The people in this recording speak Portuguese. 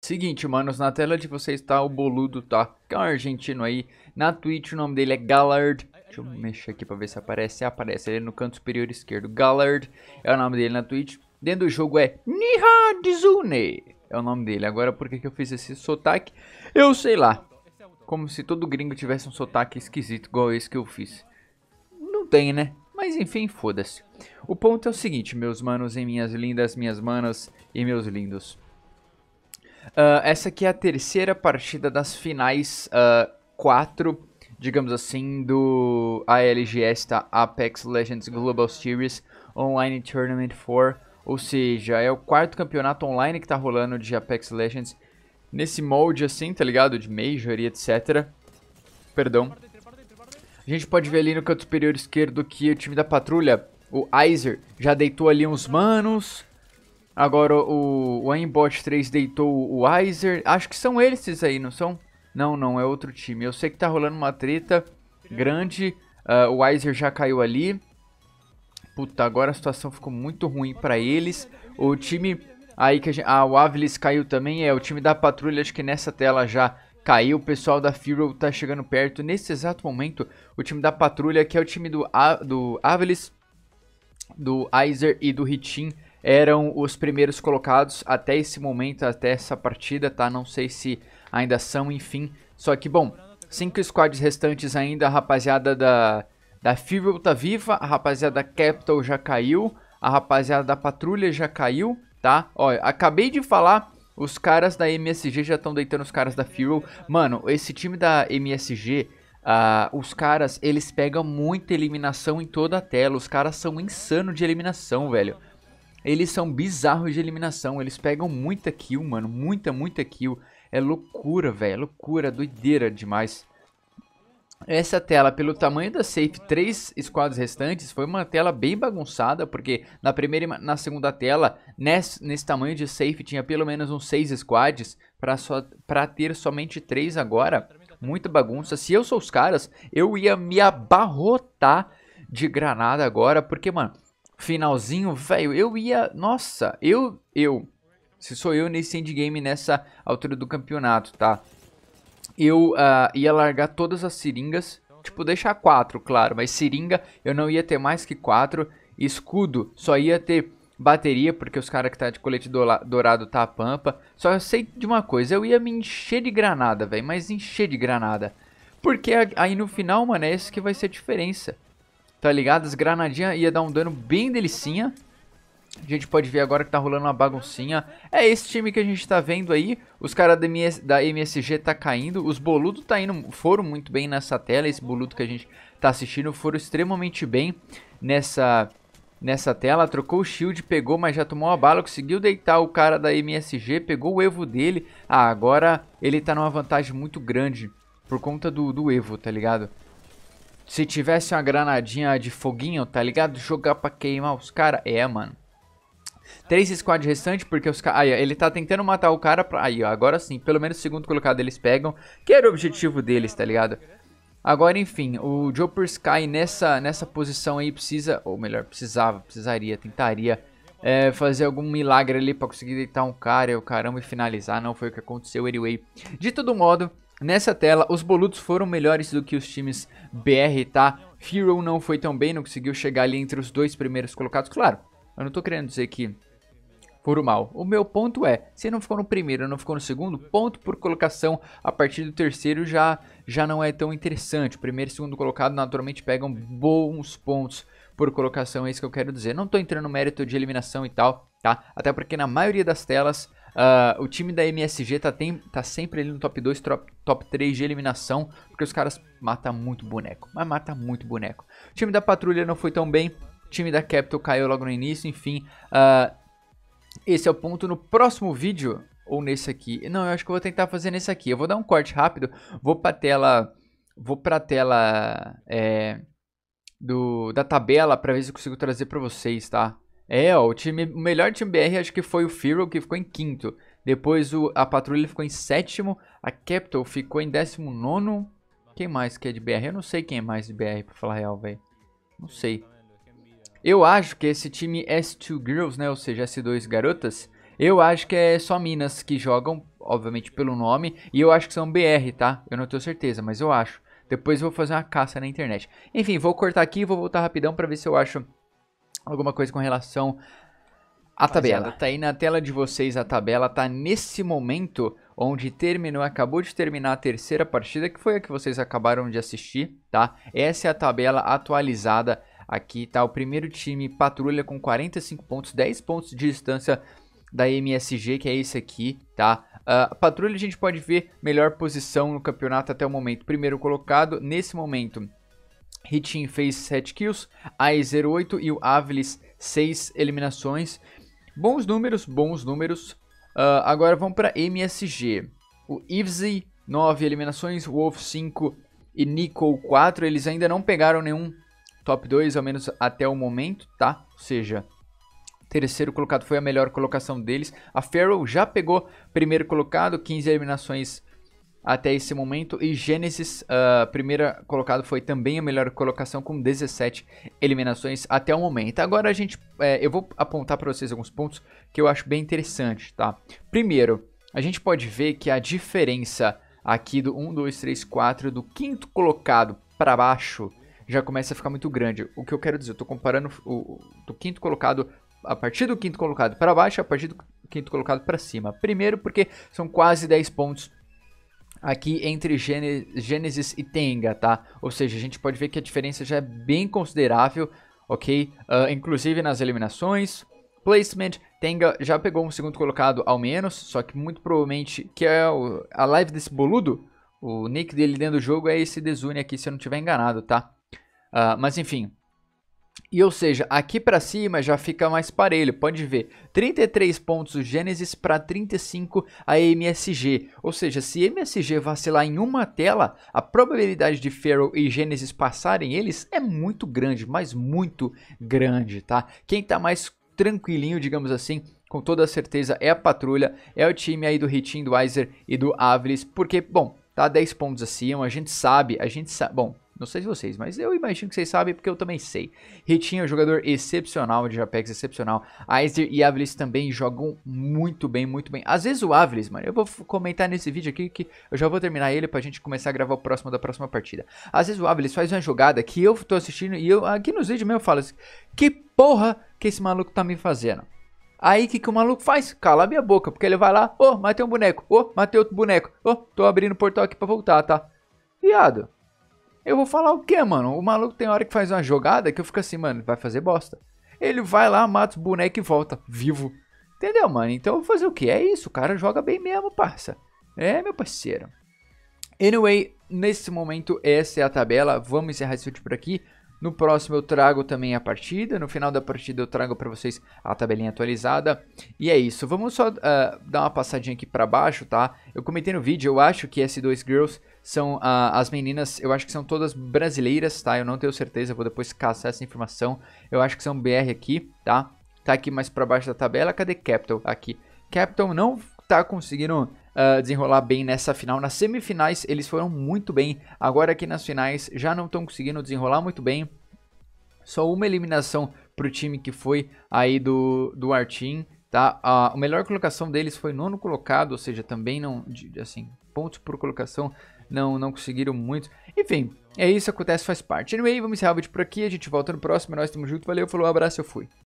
Seguinte, manos, na tela de vocês está o boludo, tá? Que é um argentino aí. Na Twitch o nome dele é Gallard. Deixa eu mexer aqui pra ver se aparece. Aparece ele no canto superior esquerdo. Gallard é o nome dele na Twitch. Dentro do jogo é Niha É o nome dele. Agora, por que, que eu fiz esse sotaque? Eu sei lá. Como se todo gringo tivesse um sotaque esquisito igual esse que eu fiz. Não tem, né? Mas enfim, foda-se. O ponto é o seguinte, meus manos e minhas lindas, minhas manas e meus lindos. Uh, essa aqui é a terceira partida das finais 4, uh, ah, digamos assim, do ALGS, tá? Apex Legends Global Series Online Tournament 4. Ou seja, é o quarto campeonato online que tá rolando de Apex Legends. Nesse molde assim, tá ligado? De Major e etc. Perdão. A gente pode ver ali no canto superior esquerdo que o time da patrulha, o Izer, já deitou ali uns manos. Agora o, o Aimbot 3 deitou o Weiser. Acho que são eles aí, não são? Não, não, é outro time. Eu sei que tá rolando uma treta grande. Uh, o Weiser já caiu ali. Puta, agora a situação ficou muito ruim para eles. O time aí que a gente, ah, o Avilis caiu também. É, o time da patrulha, acho que nessa tela já caiu. O pessoal da Firo tá chegando perto. Nesse exato momento, o time da patrulha, que é o time do, a, do Avilis, do Aizer e do Ritim eram os primeiros colocados até esse momento, até essa partida, tá? Não sei se ainda são, enfim. Só que, bom, cinco squads restantes ainda, a rapaziada da, da Fibro tá viva, a rapaziada da Capital já caiu, a rapaziada da Patrulha já caiu, tá? Olha, acabei de falar, os caras da MSG já estão deitando os caras da Fuel. Mano, esse time da MSG, uh, ah, os caras, eles pegam muita eliminação em toda a tela, os caras são insano de eliminação, velho. Eles são bizarros de eliminação. Eles pegam muita kill, mano. Muita, muita kill. É loucura, velho. É loucura, doideira demais. Essa tela, pelo tamanho da safe, três squads restantes, foi uma tela bem bagunçada, porque na primeira e na segunda tela, nesse, nesse tamanho de safe, tinha pelo menos uns seis squads, para so, pra ter somente três agora, muita bagunça. Se eu sou os caras, eu ia me abarrotar de granada agora, porque, mano, finalzinho, velho, eu ia. Nossa, eu. Eu. Se sou eu nesse endgame nessa altura do campeonato, tá? Eu uh, ia largar todas as seringas. Tipo, deixar quatro, claro. Mas seringa eu não ia ter mais que quatro. Escudo só ia ter bateria, porque os caras que tá de colete dourado tá a pampa. Só eu sei de uma coisa, eu ia me encher de granada, velho. Mas encher de granada. Porque aí no final, mano, é isso que vai ser a diferença. Tá ligado? As granadinhas ia dar um dano bem delicinha. A gente pode ver agora que tá rolando uma baguncinha. É esse time que a gente tá vendo aí. Os caras da, MS, da MSG tá caindo. Os boludo tá indo, foram muito bem nessa tela. Esse boludo que a gente tá assistindo foram extremamente bem nessa, nessa tela. Trocou o shield, pegou, mas já tomou uma bala. Conseguiu deitar o cara da MSG, pegou o Evo dele. Ah, agora ele tá numa vantagem muito grande por conta do, do Evo, tá ligado? Se tivesse uma granadinha de foguinho, tá ligado? Jogar pra queimar os caras. É, mano. Três squad restantes, porque os caras... Aí, ele tá tentando matar o cara pra... Aí, ó, agora sim. Pelo menos o segundo colocado eles pegam. Que era o objetivo deles, tá ligado? Agora, enfim, o Joper Sky nessa, nessa posição aí precisa... Ou melhor, precisava, precisaria, tentaria... É, fazer algum milagre ali pra conseguir deitar um cara e o caramba e finalizar. Não foi o que aconteceu, anyway. De todo modo... Nessa tela, os Bolutos foram melhores do que os times BR, tá? Hero não foi tão bem, não conseguiu chegar ali entre os dois primeiros colocados. Claro, eu não tô querendo dizer que foram mal. O meu ponto é, se não ficou no primeiro, não ficou no segundo, ponto por colocação a partir do terceiro já, já não é tão interessante. O primeiro e segundo colocado naturalmente pegam bons pontos por colocação, é isso que eu quero dizer. Não tô entrando no mérito de eliminação e tal, tá? Até porque na maioria das telas Uh, o time da MSG tá, tem, tá sempre ali no top 2, top, top 3 de eliminação, porque os caras matam muito boneco, mas mata muito boneco. O time da Patrulha não foi tão bem, o time da Capital caiu logo no início, enfim. Uh, esse é o ponto. No próximo vídeo, ou nesse aqui, não, eu acho que eu vou tentar fazer nesse aqui. Eu vou dar um corte rápido, vou pra tela... Vou pra tela... É, do, da tabela para ver se eu consigo trazer para vocês, tá? É, ó, o, time, o melhor time BR acho que foi o Feral, que ficou em quinto. Depois o, a Patrulha ficou em sétimo, a Capital ficou em décimo nono. Quem mais que é de BR? Eu não sei quem é mais de BR, pra falar real, velho. Não sei. Eu acho que esse time é S2 Girls, né, ou seja, S2 Garotas, eu acho que é só minas que jogam, obviamente pelo nome, e eu acho que são BR, tá? Eu não tenho certeza, mas eu acho. Depois eu vou fazer uma caça na internet. Enfim, vou cortar aqui e vou voltar rapidão pra ver se eu acho alguma coisa com relação à tabela. Rapaziada, tá aí na tela de vocês a tabela, tá nesse momento onde terminou, acabou de terminar a terceira partida, que foi a que vocês acabaram de assistir, tá? Essa é a tabela atualizada aqui, tá? O primeiro time patrulha com 45 pontos, 10 pontos de distância da MSG, que é esse aqui, tá? Uh, patrulha a gente pode ver melhor posição no campeonato até o momento. Primeiro colocado, nesse momento, Hitin fez 7 kills, AE08 e o Avilis 6 eliminações. Bons números, bons números. Uh, agora vamos para MSG. O Ivzy 9 eliminações, Wolf 5 e Nico 4. Eles ainda não pegaram nenhum top 2, ao menos até o momento, tá? Ou seja, terceiro colocado foi a melhor colocação deles. A Feral já pegou primeiro colocado, 15 eliminações até esse momento. E Gênesis, uh, primeira colocada, foi também a melhor colocação com 17 eliminações até o momento. Agora a gente, é, eu vou apontar para vocês alguns pontos que eu acho bem interessante, tá? Primeiro, a gente pode ver que a diferença aqui do 1, 2, 3, 4, do quinto colocado para baixo, já começa a ficar muito grande. O que eu quero dizer, eu estou comparando o, do quinto colocado a partir do quinto colocado para baixo, a partir do quinto colocado para cima. Primeiro porque são quase 10 pontos aqui entre Gênesis e Tenga, tá? Ou seja, a gente pode ver que a diferença já é bem considerável, ok? Uh, inclusive nas eliminações, placement, Tenga já pegou um segundo colocado ao menos, só que muito provavelmente, que é o, a live desse boludo, o nick dele dentro do jogo é esse Desune aqui, se eu não estiver enganado, tá? Uh, mas enfim, e ou seja, aqui para cima já fica mais parelho, pode ver. 33 pontos o Gênesis para 35 a MSG. Ou seja, se MSG vacilar em uma tela, a probabilidade de Pharaoh e Gênesis passarem eles é muito grande, mas muito grande, tá? Quem tá mais tranquilinho, digamos assim, com toda certeza é a Patrulha, é o time aí do Ritin, do Weiser e do Avelis, porque, bom, tá 10 pontos acima, a gente sabe, a gente sabe, bom, não sei se vocês, mas eu imagino que vocês sabem porque eu também sei. Ritinho é um jogador excepcional de Japex excepcional. Aizer e Avelis também jogam muito bem, muito bem. Às vezes o Avelis, mano, eu vou comentar nesse vídeo aqui que eu já vou terminar ele pra gente começar a gravar o próximo da próxima partida. Às vezes o Avelis faz uma jogada que eu tô assistindo e eu aqui nos vídeos mesmo eu falo assim, que porra que esse maluco tá me fazendo? Aí o que, que o maluco faz? Cala a minha boca, porque ele vai lá, ô, oh, matei um boneco, ô, oh, matei outro boneco, ô, oh, tô abrindo o portal aqui pra voltar, tá? Viado, eu vou falar o quê, mano? O maluco tem hora que faz uma jogada que eu fico assim, mano, vai fazer bosta. Ele vai lá, mata os bonecos e volta, vivo. Entendeu, mano? Então eu vou fazer o quê? É isso, o cara joga bem mesmo, parça. É, meu parceiro. Anyway, nesse momento essa é a tabela. Vamos encerrar esse vídeo por aqui. No próximo eu trago também a partida, no final da partida eu trago para vocês a tabelinha atualizada. E é isso, vamos só uh, dar uma passadinha aqui para baixo, tá? Eu comentei no vídeo, eu acho que S2 Girls são uh, as meninas, eu acho que são todas brasileiras, tá? Eu não tenho certeza, vou depois caçar essa informação. Eu acho que são BR aqui, tá? Tá aqui mais pra baixo da tabela. Cadê Capital? Aqui. Capital não tá conseguindo Uh, desenrolar bem nessa final. Nas semifinais eles foram muito bem, agora aqui nas finais já não estão conseguindo desenrolar muito bem. Só uma eliminação para o time que foi aí do, do Artin, tá? A, a melhor colocação deles foi nono colocado, ou seja, também não, assim, pontos por colocação não, não conseguiram muito. Enfim, é isso, acontece, faz parte. Anyway, vamos encerrar o vídeo por aqui, a gente volta no próximo, é nós estamos juntos, valeu, falou, um abraço, eu fui.